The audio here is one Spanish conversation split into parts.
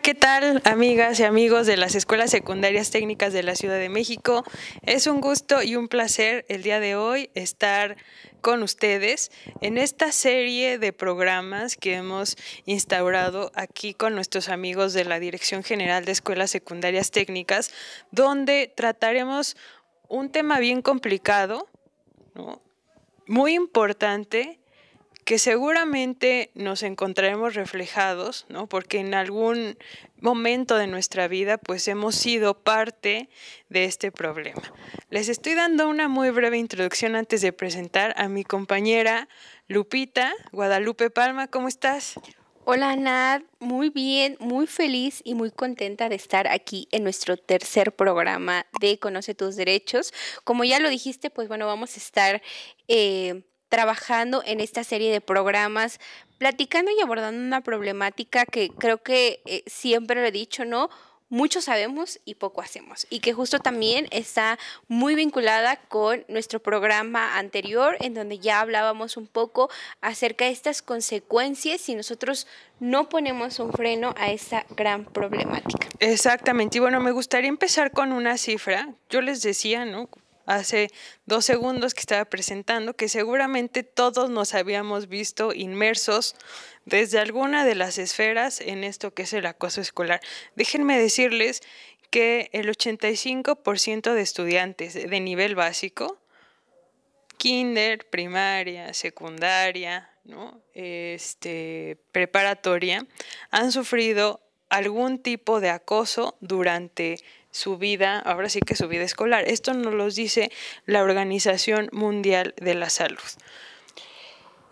¿qué tal amigas y amigos de las escuelas secundarias técnicas de la Ciudad de México? Es un gusto y un placer el día de hoy estar con ustedes en esta serie de programas que hemos instaurado aquí con nuestros amigos de la Dirección General de Escuelas Secundarias Técnicas, donde trataremos un tema bien complicado, muy importante que seguramente nos encontraremos reflejados, ¿no? Porque en algún momento de nuestra vida, pues hemos sido parte de este problema. Les estoy dando una muy breve introducción antes de presentar a mi compañera Lupita Guadalupe Palma. ¿Cómo estás? Hola Nad, muy bien, muy feliz y muy contenta de estar aquí en nuestro tercer programa de Conoce tus derechos. Como ya lo dijiste, pues bueno, vamos a estar eh, trabajando en esta serie de programas, platicando y abordando una problemática que creo que eh, siempre lo he dicho, ¿no? Mucho sabemos y poco hacemos. Y que justo también está muy vinculada con nuestro programa anterior, en donde ya hablábamos un poco acerca de estas consecuencias si nosotros no ponemos un freno a esta gran problemática. Exactamente. Y bueno, me gustaría empezar con una cifra. Yo les decía, ¿no? hace dos segundos que estaba presentando, que seguramente todos nos habíamos visto inmersos desde alguna de las esferas en esto que es el acoso escolar. Déjenme decirles que el 85% de estudiantes de nivel básico, kinder, primaria, secundaria, este, preparatoria, han sufrido algún tipo de acoso durante su vida, ahora sí que su vida escolar. Esto nos lo dice la Organización Mundial de la Salud.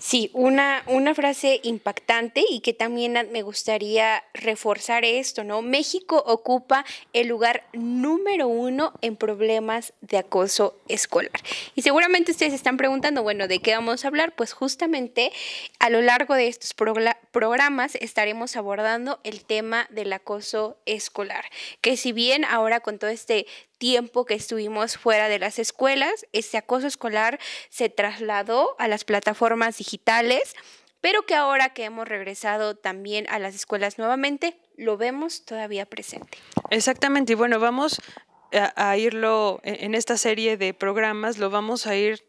Sí, una, una frase impactante y que también me gustaría reforzar esto, ¿no? México ocupa el lugar número uno en problemas de acoso escolar. Y seguramente ustedes están preguntando, bueno, ¿de qué vamos a hablar? Pues justamente a lo largo de estos programas estaremos abordando el tema del acoso escolar, que si bien ahora con todo este tiempo que estuvimos fuera de las escuelas, ese acoso escolar se trasladó a las plataformas digitales, pero que ahora que hemos regresado también a las escuelas nuevamente, lo vemos todavía presente. Exactamente, y bueno, vamos a irlo e, en esta serie de programas, lo vamos a ir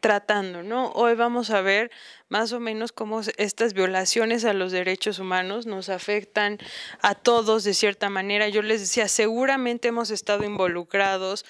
tratando, ¿no? Hoy vamos a ver más o menos cómo estas violaciones a los derechos humanos nos afectan a todos de cierta manera. Yo les decía, seguramente hemos estado involucrados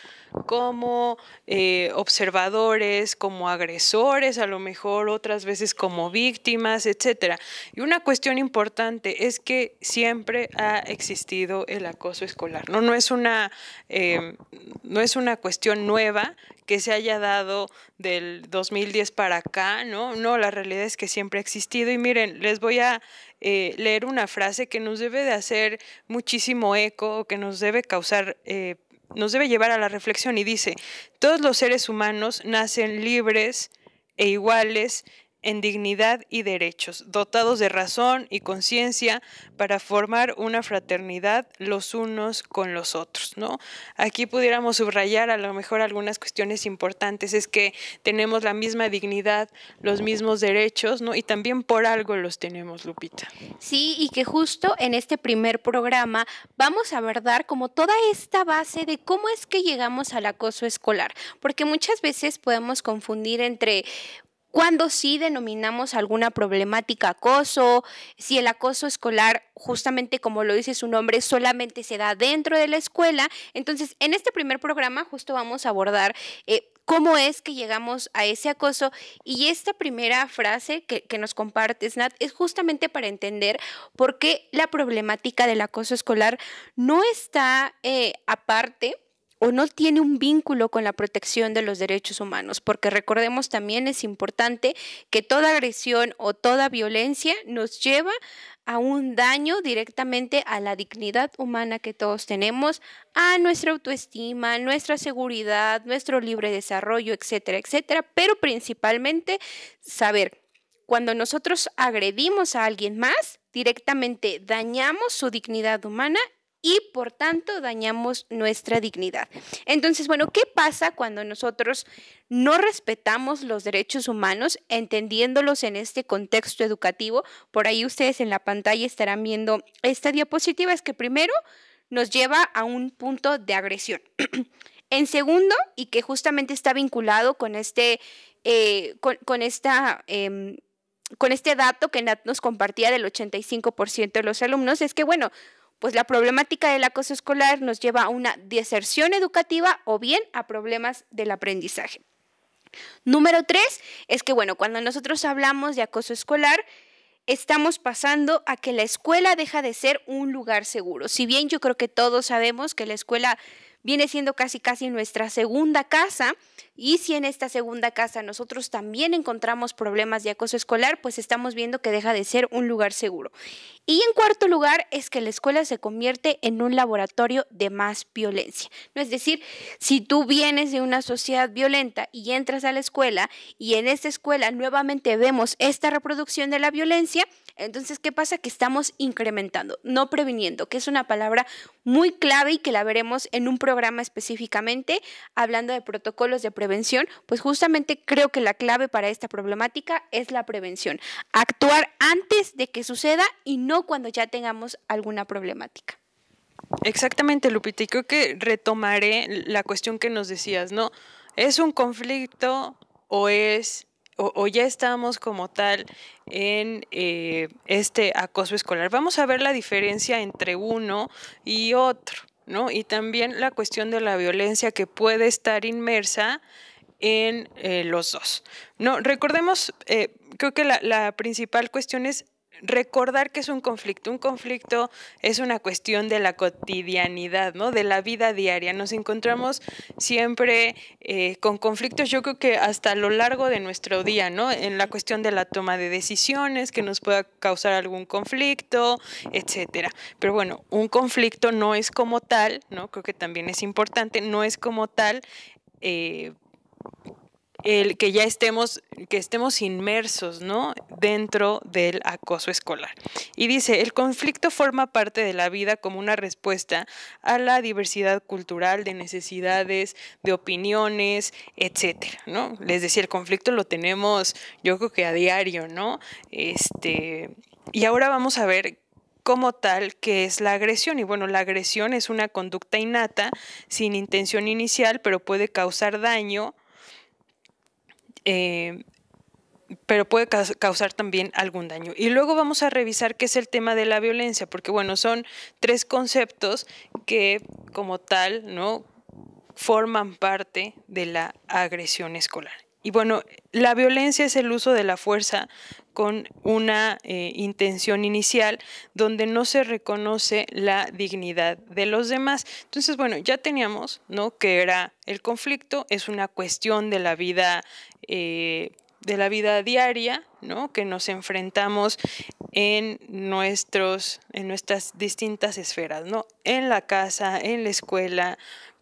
como eh, observadores, como agresores, a lo mejor otras veces como víctimas, etcétera. Y una cuestión importante es que siempre ha existido el acoso escolar. No, no es una em, no es una cuestión nueva que se haya dado del 2010 para acá, ¿no? No, la realidad es que siempre ha existido. Y miren, les voy a eh, leer una frase que nos debe de hacer muchísimo eco, que nos debe causar eh, nos debe llevar a la reflexión y dice, todos los seres humanos nacen libres e iguales en dignidad y derechos, dotados de razón y conciencia para formar una fraternidad los unos con los otros, ¿no? Aquí pudiéramos subrayar a lo mejor algunas cuestiones importantes, es que tenemos la misma dignidad, los mismos derechos, ¿no? Y también por algo los tenemos, Lupita. Sí, y que justo en este primer programa vamos a abordar como toda esta base de cómo es que llegamos al acoso escolar, porque muchas veces podemos confundir entre cuando sí denominamos alguna problemática acoso, si el acoso escolar, justamente como lo dice su nombre, solamente se da dentro de la escuela. Entonces, en este primer programa justo vamos a abordar... Eh, cómo es que llegamos a ese acoso. Y esta primera frase que, nos comparte Snat es justamente para entender por qué la problemática del acoso escolar no está eh, aparte o no tiene un vínculo con la protección de los derechos humanos, porque recordemos también es importante que toda agresión o toda violencia nos lleva a un daño directamente a la dignidad humana que todos tenemos, a nuestra autoestima, nuestra seguridad, nuestro libre desarrollo, etcétera, etcétera, pero principalmente saber cuando nosotros agredimos a alguien más, directamente dañamos su dignidad humana y por tanto dañamos nuestra dignidad. Entonces, bueno, ¿qué pasa cuando nosotros no respetamos los derechos humanos entendiéndolos en este contexto educativo? Por ahí ustedes en la pantalla estarán viendo esta diapositiva, es que primero nos lleva a un punto de agresión. en segundo, y que justamente está vinculado con este, eh, con, esta... Em, con este dato que Nat nos compartía del 85% de los alumnos, es que, bueno, pues la problemática del acoso escolar nos lleva a una deserción educativa o bien a problemas del aprendizaje. Número tres es que, bueno, cuando nosotros hablamos de acoso escolar, estamos pasando a que la escuela deja de ser un lugar seguro. Si bien yo creo que todos sabemos que la escuela viene siendo casi casi nuestra segunda casa y si en esta segunda casa nosotros también encontramos problemas de acoso escolar, pues estamos viendo que deja de ser un lugar seguro. Y en cuarto lugar es que la escuela se convierte en un laboratorio de más violencia. No es decir, si tú vienes de una sociedad violenta y entras a la escuela y en esta escuela nuevamente vemos esta reproducción de la violencia, entonces, ¿qué pasa? Que estamos incrementando, no previniendo, que es una palabra muy clave y que la veremos en un programa específicamente hablando de protocolos de prevención, pues justamente creo que la clave para esta problemática es la prevención, actuar antes de que suceda y no cuando ya tengamos alguna problemática. Exactamente, Lupita, y creo que retomaré la cuestión que nos decías, ¿no? ¿Es un conflicto o es o, ya estamos como tal en eh, este acoso escolar. Vamos a ver la diferencia entre uno y otro, ¿no? Y también la cuestión de la violencia que puede estar inmersa en eh, los dos. No, recordemos, eh, creo que la principal cuestión es recordar que es un conflicto. Un conflicto es una cuestión de la cotidianidad, ¿no? De la vida diaria. Nos encontramos siempre eh, con conflictos, yo creo que hasta a lo largo de nuestro día, ¿no? En la cuestión de la toma de decisiones, que nos pueda causar algún conflicto, etcétera. Pero bueno, un conflicto no es como tal, ¿no? Creo que también es importante, no es como tal. Eh, el que ya estemos, que estemos inmersos, ¿no? Dentro del acoso escolar. Y dice, el conflicto forma parte de la vida como una respuesta a la diversidad cultural, de necesidades, de opiniones, etcétera, ¿no? Les decía, el conflicto lo tenemos, yo creo que a diario, ¿no? Este, y ahora vamos a ver cómo tal que es la agresión. Y bueno, la agresión es una conducta innata, sin intención inicial, pero puede causar daño eh, pero puede causar también algún daño. Y luego vamos a revisar qué es el tema de la violencia, porque bueno, son tres conceptos que como tal, ¿no? forman parte de la agresión escolar. Y bueno, la violencia es el uso de la fuerza con una eh, intención inicial donde no se reconoce la dignidad de los demás. Entonces, bueno, ya teníamos, ¿no? Que era el conflicto, es una cuestión de la vida. Eh, de la vida diaria, ¿no? Que nos enfrentamos en, nuestros, en nuestras distintas esferas, ¿no? En la casa, en la escuela,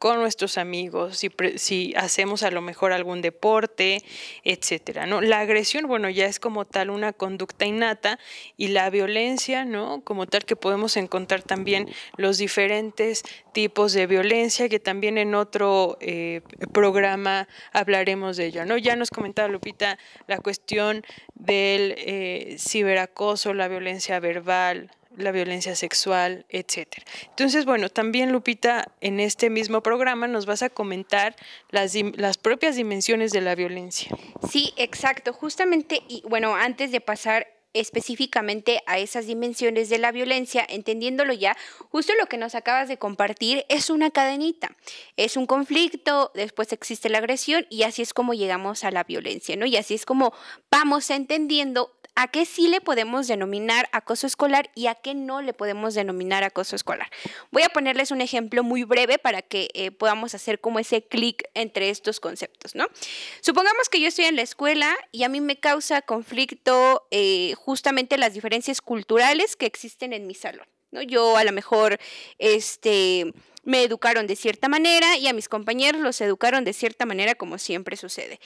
con nuestros amigos, si, si hacemos a lo mejor algún deporte, etcétera, ¿no? La agresión, bueno, ya es como tal una conducta innata y la violencia, ¿no? Como tal que podemos encontrar también los diferentes tipos de violencia que también en otro eh, programa hablaremos de ella. ¿no? Ya nos comentaba Lupita la cuestión del eh, ciberacoso, la violencia verbal, la violencia sexual, etcétera. Entonces, bueno, también Lupita, en este mismo programa nos vas a comentar las, las propias dimensiones de la violencia. Sí, exacto. Justamente, y bueno, antes de pasar específicamente a esas dimensiones de la violencia, entendiéndolo ya, justo lo que nos acabas de compartir es una cadenita, es un conflicto, después existe la agresión y así es como llegamos a la violencia, ¿no? Y así es como vamos entendiendo a qué sí le podemos denominar acoso escolar y a qué no le podemos denominar acoso escolar. Voy a ponerles un ejemplo muy breve para que eh, podamos hacer como ese clic entre estos conceptos, ¿no? Supongamos que yo estoy en la escuela y a mí me causa conflicto eh, justamente las diferencias culturales que existen en mi salón, ¿no? Yo a lo mejor, este me educaron de cierta manera y a mis compañeros los educaron de cierta manera como siempre sucede.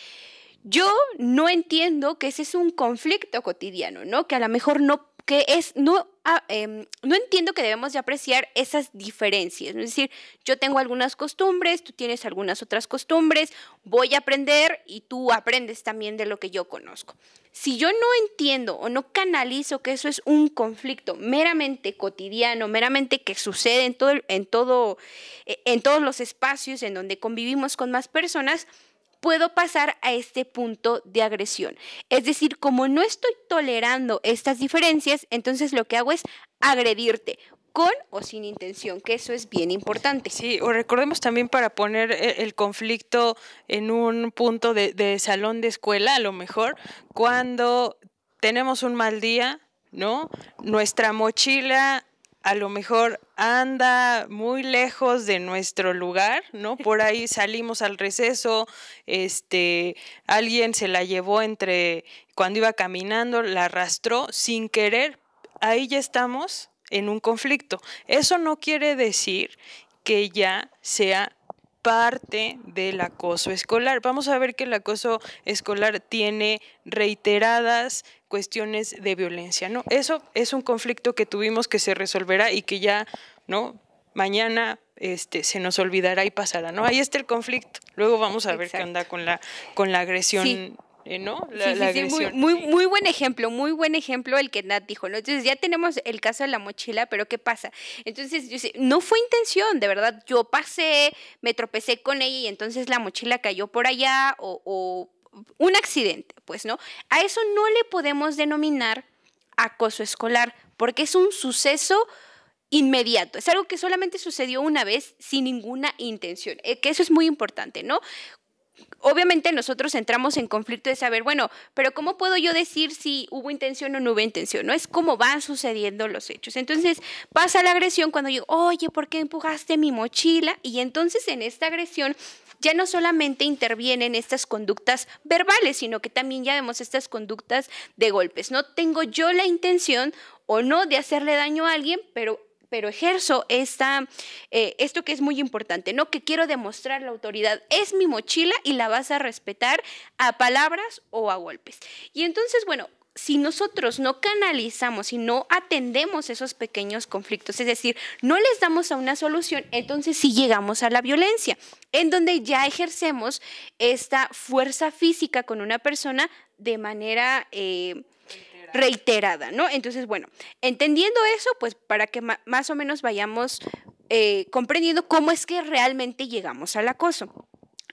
Yo no entiendo que ese es un conflicto cotidiano, ¿no? Que a lo mejor no, que es, no, ah, em, no entiendo que debemos de apreciar esas diferencias. ¿no? Es decir, yo tengo algunas costumbres, tú tienes algunas otras costumbres, voy a aprender y tú aprendes también de lo que yo conozco. Si yo no entiendo o no canalizo que eso es un conflicto meramente cotidiano, meramente que sucede todo, e, en todos los espacios en donde convivimos con más personas, puedo pasar a este punto de agresión. Es decir, como no estoy tolerando estas diferencias, entonces lo que hago es agredirte con o sin intención, que eso es bien importante. Sí, o recordemos también para poner e-, el conflicto en un punto de, salón de escuela, a lo mejor, cuando tenemos un mal día, ¿no? Nuestra mochila a lo mejor anda muy lejos de nuestro lugar, ¿no? Por ahí salimos al receso, este, alguien se la llevó entre cuando iba caminando, la arrastró sin querer, ahí ya estamos en un conflicto. Eso no quiere decir que ya sea parte del acoso escolar. Vamos a ver que el acoso escolar tiene reiteradas cuestiones de violencia, ¿no? Eso es un conflicto que tuvimos que se resolverá y que ya, ¿no? Mañana este, se nos olvidará y pasará, ¿no? Ahí está el conflicto. Luego vamos a ver qué anda con la, con la agresión. Eh, ¿no? sí, muy, muy, buen ejemplo, muy buen ejemplo el que Nat dijo, ¿no? Entonces ya tenemos el caso de la mochila, pero ¿qué pasa? Entonces, yo sé, no fue intención, de verdad, yo pasé, me tropecé con ella y entonces la mochila cayó por allá o, o un accidente, pues, ¿no? A eso no le podemos denominar acoso escolar, porque es un suceso inmediato, es algo que solamente sucedió una vez sin ninguna intención, eh, que eso es muy importante, ¿no? Obviamente nosotros entramos en conflicto de saber, bueno, pero ¿cómo puedo yo decir si hubo intención o no hubo intención? No es cómo van sucediendo los hechos. Entonces pasa la agresión cuando yo, oye, ¿por qué empujaste mi mochila? Y entonces en esta agresión ya no solamente intervienen estas conductas verbales, sino que también ya vemos estas conductas de golpes. No tengo yo la intención o no de hacerle daño a alguien, pero pero ejerzo esta, eh, esto que es muy importante, ¿no? Que quiero demostrar la autoridad. Es mi mochila y la vas a respetar a palabras o a golpes. Y entonces, bueno, si nosotros no canalizamos y no atendemos esos pequeños conflictos, es decir, no les damos a una solución, entonces sí llegamos a la violencia, en donde ya ejercemos esta fuerza física con una persona de manera... Eh, reiterada, ¿no? Entonces, bueno, entendiendo eso, pues para que más o menos vayamos eh, comprendiendo cómo es que realmente llegamos al acoso.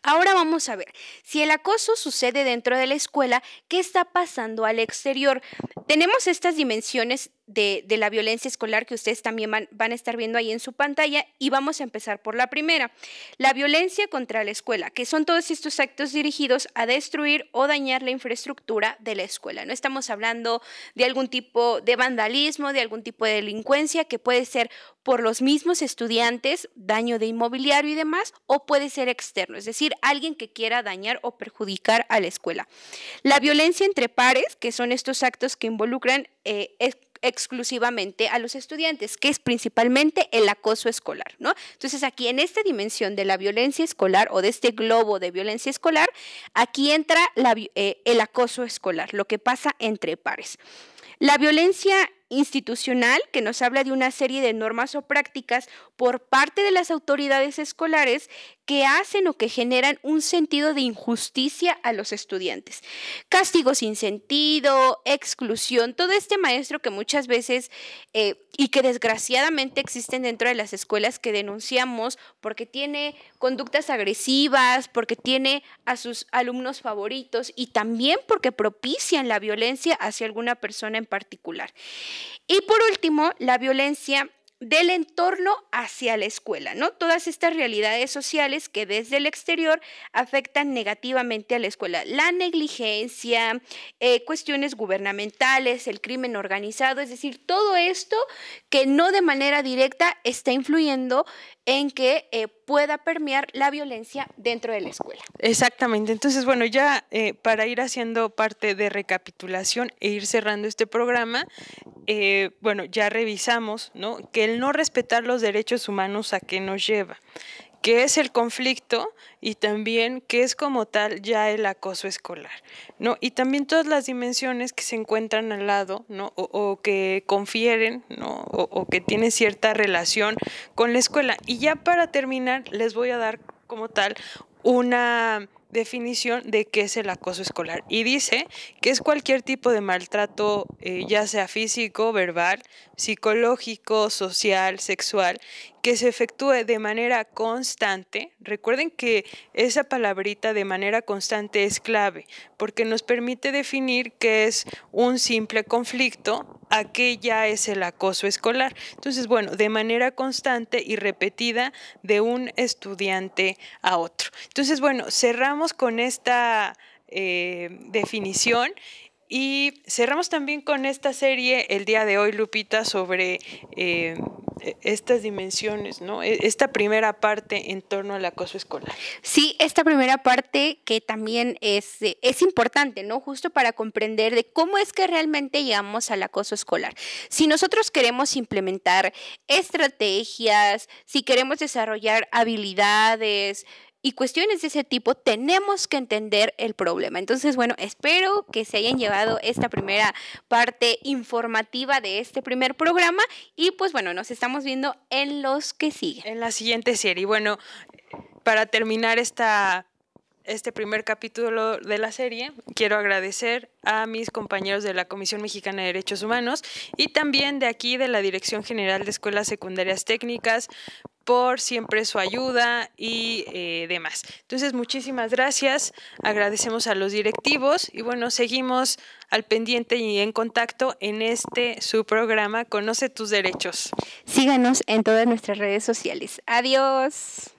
Ahora vamos a ver, si el acoso sucede dentro de la escuela, ¿qué está pasando al exterior? Tenemos estas dimensiones de, la violencia escolar que ustedes también van, a estar viendo ahí en su pantalla y vamos a empezar por la primera, la violencia contra la escuela, que son todos estos actos dirigidos a destruir o dañar la infraestructura de la escuela. No estamos hablando de algún tipo de vandalismo, de algún tipo de delincuencia que puede ser por los mismos estudiantes, daño de inmobiliario y demás, o puede ser externo, es decir, alguien que quiera dañar o perjudicar a la escuela. La violencia entre pares, que son estos actos que involucran... Eh, exclusivamente a los estudiantes, que es principalmente el acoso escolar, ¿no? Entonces aquí en esta dimensión de la violencia escolar o de este globo de violencia escolar, aquí entra eh, el acoso escolar, lo que pasa entre pares. La violencia institucional que nos habla de una serie de normas o prácticas por parte de las autoridades escolares que hacen o que generan un sentido de injusticia a los estudiantes. Castigo sin sentido, exclusión, todo este maestro que muchas veces eh, y que desgraciadamente existen dentro de las escuelas que denunciamos porque tiene conductas agresivas, porque tiene a sus alumnos favoritos y también porque propician la violencia hacia alguna persona en particular. Y por último, la violencia del entorno hacia la escuela, ¿no? Todas estas realidades sociales que desde el exterior afectan negativamente a la escuela. La negligencia, eh, cuestiones gubernamentales, el crimen organizado, es decir, todo esto que no de manera directa está influyendo en que eh, pueda permear la violencia dentro de la escuela. Exactamente. Entonces, bueno, ya eh, para ir haciendo parte de recapitulación e ir cerrando este programa, bueno, ya revisamos, ¿no? Que el no respetar los derechos humanos a qué nos lleva, que es el conflicto y también que es como tal ya el acoso escolar, ¿no? Y también todas las dimensiones que se encuentran al lado, ¿no? O, que confieren, O, o que tienen cierta relación con la escuela. Y ya para terminar, les voy a dar como tal una definición de qué es el acoso escolar y dice que es cualquier tipo de maltrato, eh, ya sea físico, verbal, psicológico, social, sexual, que se efectúe de manera constante, recuerden que esa palabrita de manera constante es clave, porque nos permite definir qué es un simple conflicto, a ya es el acoso escolar. Entonces, bueno, de manera constante y repetida de un estudiante a otro. Entonces, bueno, cerramos con esta eh, definición. Y cerramos también con esta serie el día de hoy, Lupita, sobre eh, e, estas dimensiones, ¿no? E, esta primera parte en torno al acoso escolar. Sí, esta primera parte que también es, es importante, ¿no? Justo para comprender de cómo es que realmente llegamos al acoso escolar. Si nosotros queremos implementar estrategias, si queremos desarrollar habilidades, y cuestiones de ese tipo, tenemos que entender el problema. Entonces, bueno, espero que se hayan llevado esta primera parte informativa de este primer programa y pues bueno, nos estamos viendo en los que siguen. En la siguiente serie. Bueno, para terminar esta este primer capítulo de la serie, quiero agradecer a mis compañeros de la Comisión Mexicana de Derechos Humanos y también de aquí de la Dirección General de Escuelas Secundarias Técnicas por siempre su ayuda y eh, demás. Entonces, muchísimas gracias, agradecemos a los directivos y bueno, seguimos al pendiente y en contacto en este su programa Conoce tus derechos. Síganos en todas nuestras redes sociales. Adiós.